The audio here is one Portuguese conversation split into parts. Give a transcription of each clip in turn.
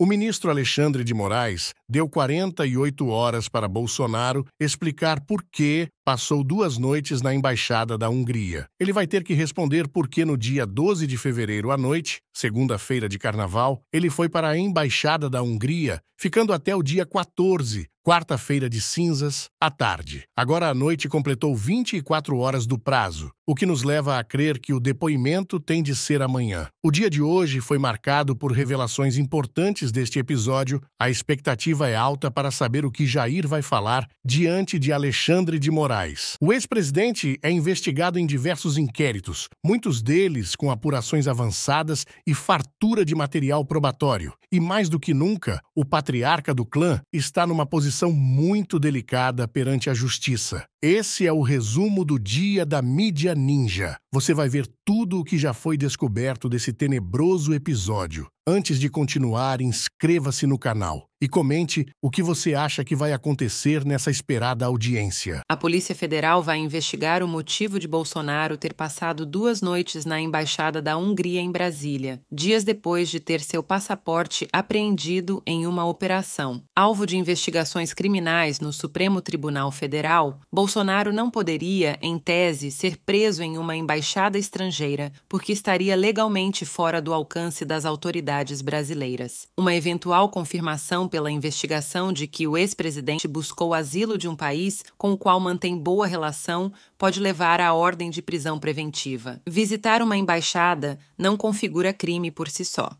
O ministro Alexandre de Moraes deu 48 horas para Bolsonaro explicar por que passou duas noites na embaixada da Hungria. Ele vai ter que responder por que no dia 12 de fevereiro à noite, segunda-feira de carnaval, ele foi para a embaixada da Hungria, ficando até o dia 14, quarta-feira de cinzas, à tarde. Agora à noite completou 24 horas do prazo, o que nos leva a crer que o depoimento tem de ser amanhã. O dia de hoje foi marcado por revelações importantes deste episódio. A expectativa é alta para saber o que Jair vai falar diante de Alexandre de Moraes. Moraes. O ex-presidente é investigado em diversos inquéritos, muitos deles com apurações avançadas e fartura de material probatório. E mais do que nunca, o patriarca do clã está numa posição muito delicada perante a justiça. Esse é o resumo do dia da mídia ninja você vai ver tudo o que já foi descoberto desse tenebroso episódio. Antes de continuar, inscreva-se no canal e comente o que você acha que vai acontecer nessa esperada audiência. A Polícia Federal vai investigar o motivo de Bolsonaro ter passado duas noites na Embaixada da Hungria em Brasília, dias depois de ter seu passaporte apreendido em uma operação. Alvo de investigações criminais no Supremo Tribunal Federal, Bolsonaro não poderia, em tese, ser preso em uma embaixada embaixada estrangeira porque estaria legalmente fora do alcance das autoridades brasileiras. Uma eventual confirmação pela investigação de que o ex-presidente buscou asilo de um país com o qual mantém boa relação pode levar à ordem de prisão preventiva. Visitar uma embaixada não configura crime por si só.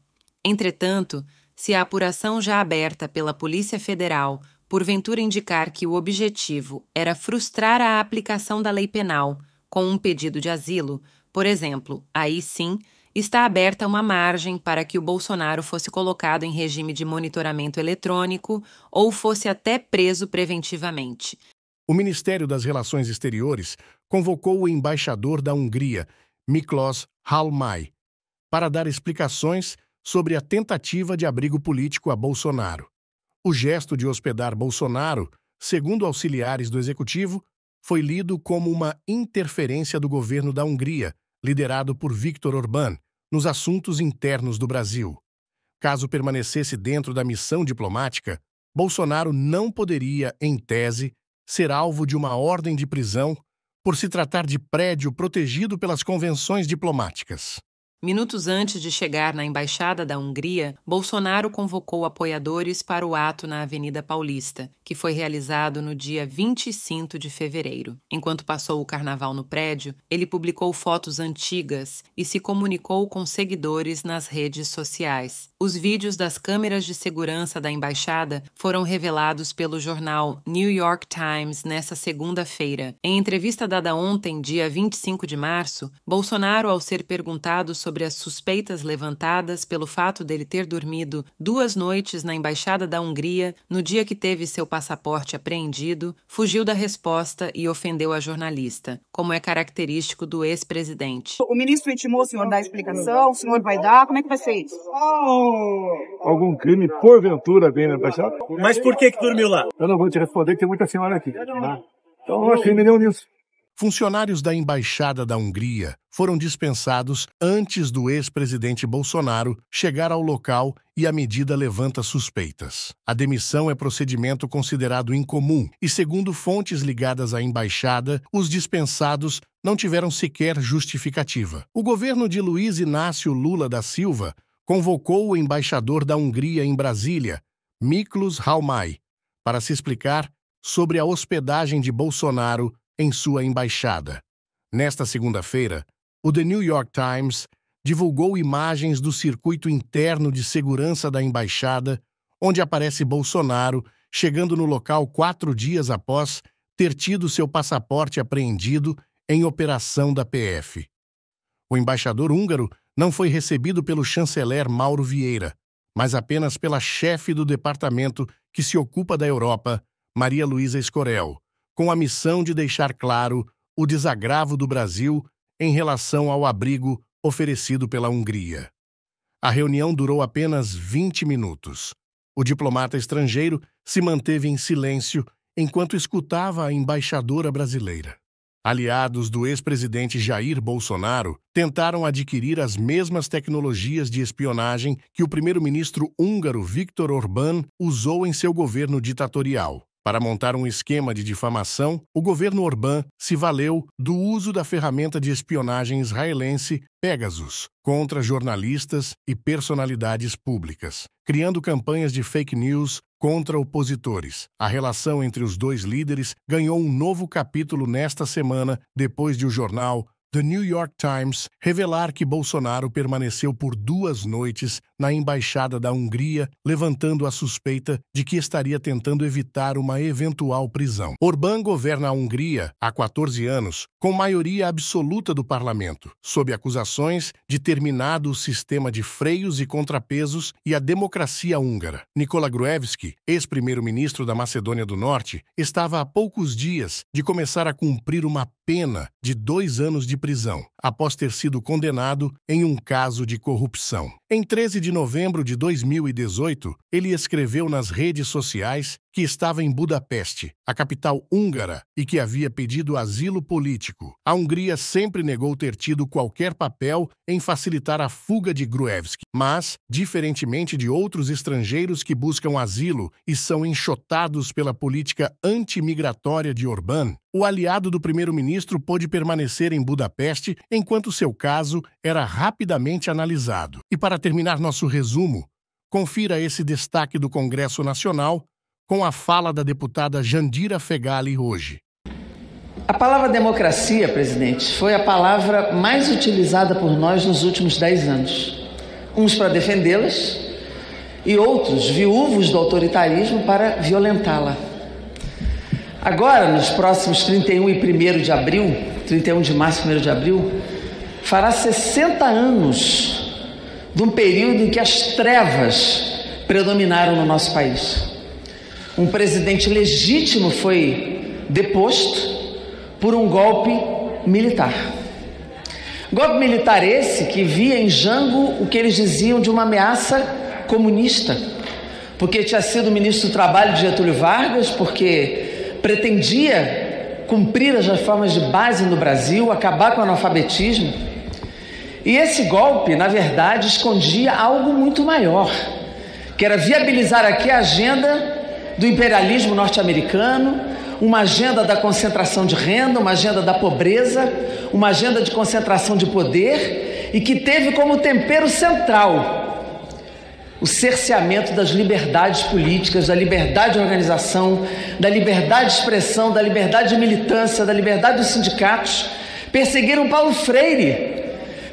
Entretanto, se a apuração já aberta pela Polícia Federal porventura indicar que o objetivo era frustrar a aplicação da lei penal, com um pedido de asilo, por exemplo, aí sim está aberta uma margem para que o Bolsonaro fosse colocado em regime de monitoramento eletrônico ou fosse até preso preventivamente. O Ministério das Relações Exteriores convocou o embaixador da Hungria, Miklos Halmai, para dar explicações sobre a tentativa de abrigo político a Bolsonaro. O gesto de hospedar Bolsonaro, segundo auxiliares do executivo, foi lido como uma interferência do governo da Hungria, liderado por Viktor Orbán, nos assuntos internos do Brasil. Caso permanecesse dentro da missão diplomática, Bolsonaro não poderia, em tese, ser alvo de uma ordem de prisão por se tratar de prédio protegido pelas convenções diplomáticas. Minutos antes de chegar na embaixada da Hungria, Bolsonaro convocou apoiadores para o ato na Avenida Paulista, que foi realizado no dia 25 de fevereiro. Enquanto passou o carnaval no prédio, ele publicou fotos antigas e se comunicou com seguidores nas redes sociais. Os vídeos das câmeras de segurança da embaixada foram revelados pelo jornal New York Times nesta segunda-feira. Em entrevista dada ontem, dia 25 de março, Bolsonaro, ao ser perguntado sobre as suspeitas levantadas pelo fato dele ter dormido duas noites na embaixada da Hungria no dia que teve seu passaporte apreendido, fugiu da resposta e ofendeu a jornalista, como é característico do ex-presidente. O ministro intimou o senhor da explicação, o senhor vai dar, como é que vai ser isso? Oh algum crime, porventura, bem na embaixada. Mas por que que dormiu lá? Eu não vou te responder, que tem muita senhora aqui. Né? Então não crime nenhum nisso. Funcionários da Embaixada da Hungria foram dispensados antes do ex-presidente Bolsonaro chegar ao local e a medida levanta suspeitas. A demissão é procedimento considerado incomum e, segundo fontes ligadas à Embaixada, os dispensados não tiveram sequer justificativa. O governo de Luiz Inácio Lula da Silva convocou o embaixador da Hungria em Brasília, Miklos Halmai, para se explicar sobre a hospedagem de Bolsonaro em sua embaixada. Nesta segunda-feira, o The New York Times divulgou imagens do circuito interno de segurança da embaixada, onde aparece Bolsonaro chegando no local quatro dias após ter tido seu passaporte apreendido em operação da PF. O embaixador húngaro não foi recebido pelo chanceler Mauro Vieira, mas apenas pela chefe do departamento que se ocupa da Europa, Maria Luísa Escorel, com a missão de deixar claro o desagravo do Brasil em relação ao abrigo oferecido pela Hungria. A reunião durou apenas 20 minutos. O diplomata estrangeiro se manteve em silêncio enquanto escutava a embaixadora brasileira aliados do ex-presidente Jair Bolsonaro, tentaram adquirir as mesmas tecnologias de espionagem que o primeiro-ministro húngaro Viktor Orbán usou em seu governo ditatorial. Para montar um esquema de difamação, o governo Orbán se valeu do uso da ferramenta de espionagem israelense Pegasus contra jornalistas e personalidades públicas, criando campanhas de fake news Contra opositores. A relação entre os dois líderes ganhou um novo capítulo nesta semana, depois de o jornal The New York Times revelar que Bolsonaro permaneceu por duas noites na embaixada da Hungria, levantando a suspeita de que estaria tentando evitar uma eventual prisão. Orbán governa a Hungria há 14 anos, com maioria absoluta do parlamento, sob acusações de terminado o sistema de freios e contrapesos e a democracia húngara. Nikola Gruevski, ex-primeiro-ministro da Macedônia do Norte, estava há poucos dias de começar a cumprir uma pena de dois anos de prisão, após ter sido condenado em um caso de corrupção. Em 13 de novembro de 2018, ele escreveu nas redes sociais que estava em Budapeste, a capital húngara, e que havia pedido asilo político. A Hungria sempre negou ter tido qualquer papel em facilitar a fuga de Gruevski, mas, diferentemente de outros estrangeiros que buscam asilo e são enxotados pela política antimigratória de Orbán, o aliado do primeiro-ministro pôde permanecer em Budapeste enquanto seu caso era rapidamente analisado. E para terminar nosso resumo, confira esse destaque do Congresso Nacional com a fala da deputada Jandira Fegali hoje. A palavra democracia, presidente, foi a palavra mais utilizada por nós nos últimos dez anos. Uns para defendê-las e outros, viúvos do autoritarismo, para violentá-la. Agora, nos próximos 31 e 1 de abril, 31 de março e 1 de abril, fará 60 anos de um período em que as trevas predominaram no nosso país. Um presidente legítimo foi deposto por um golpe militar. Golpe militar esse que via em Jango o que eles diziam de uma ameaça comunista, porque tinha sido ministro do Trabalho de Getúlio Vargas, porque pretendia cumprir as reformas de base no Brasil, acabar com o analfabetismo. E esse golpe, na verdade, escondia algo muito maior, que era viabilizar aqui a agenda do imperialismo norte-americano, uma agenda da concentração de renda, uma agenda da pobreza, uma agenda de concentração de poder e que teve como tempero central o cerceamento das liberdades políticas, da liberdade de organização, da liberdade de expressão, da liberdade de militância, da liberdade dos sindicatos. Perseguiram Paulo Freire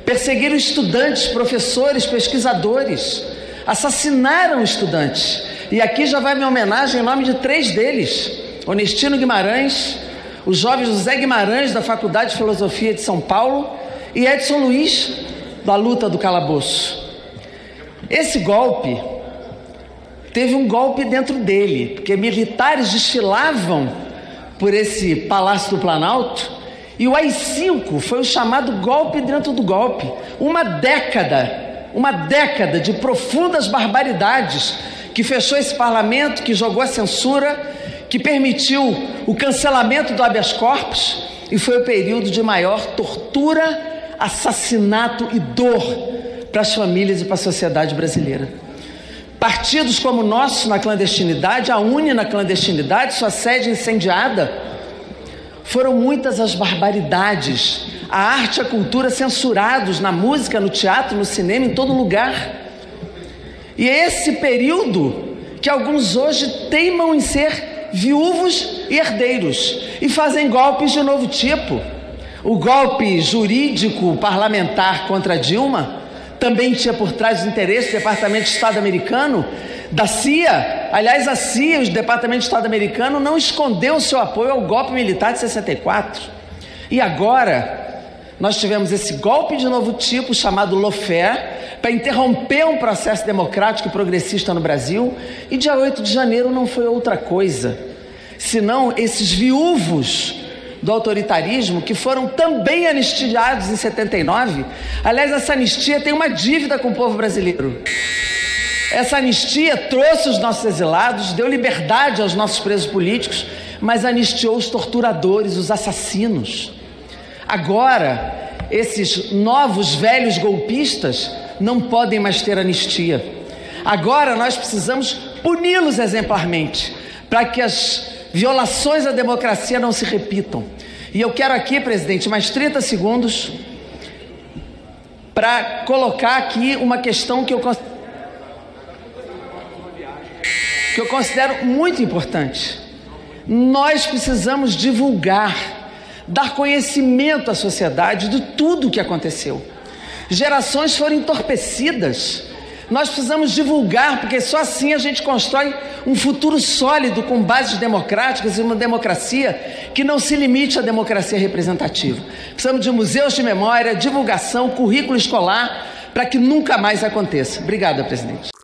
Perseguiram estudantes, professores, pesquisadores, assassinaram estudantes. E aqui já vai minha homenagem em nome de três deles: Onestino Guimarães, o jovem José Guimarães, da Faculdade de Filosofia de São Paulo, e Edson Luiz, da luta do calabouço. Esse golpe teve um golpe dentro dele, porque militares desfilavam por esse Palácio do Planalto e o AI-5 foi o chamado golpe dentro do golpe. Uma década, uma década de profundas barbaridades que fechou esse parlamento, que jogou a censura, que permitiu o cancelamento do habeas corpus e foi o período de maior tortura, assassinato e dor para as famílias e para a sociedade brasileira. Partidos como o nosso na clandestinidade, a UNE na clandestinidade, sua sede incendiada foram muitas as barbaridades. A arte e a cultura censurados na música, no teatro, no cinema, em todo lugar. E é esse período que alguns hoje teimam em ser viúvos e herdeiros e fazem golpes de novo tipo. O golpe jurídico parlamentar contra Dilma também tinha por trás o interesse do Departamento de Estado americano, da CIA, Aliás, a assim, CIA, o Departamento de Estado americano, não escondeu seu apoio ao golpe militar de 64. E agora, nós tivemos esse golpe de novo tipo, chamado Lofé, para interromper um processo democrático e progressista no Brasil. E dia 8 de janeiro não foi outra coisa, senão esses viúvos do autoritarismo, que foram também anistiados em 79. Aliás, essa anistia tem uma dívida com o povo brasileiro. Essa anistia trouxe os nossos exilados, deu liberdade aos nossos presos políticos, mas anistiou os torturadores, os assassinos. Agora, esses novos velhos golpistas não podem mais ter anistia. Agora nós precisamos puni-los exemplarmente, para que as violações à democracia não se repitam. E eu quero aqui, presidente, mais 30 segundos para colocar aqui uma questão que eu considero que eu considero muito importante. Nós precisamos divulgar, dar conhecimento à sociedade de tudo o que aconteceu. Gerações foram entorpecidas. Nós precisamos divulgar, porque só assim a gente constrói um futuro sólido com bases democráticas e uma democracia que não se limite à democracia representativa. Precisamos de museus de memória, divulgação, currículo escolar, para que nunca mais aconteça. Obrigada, presidente.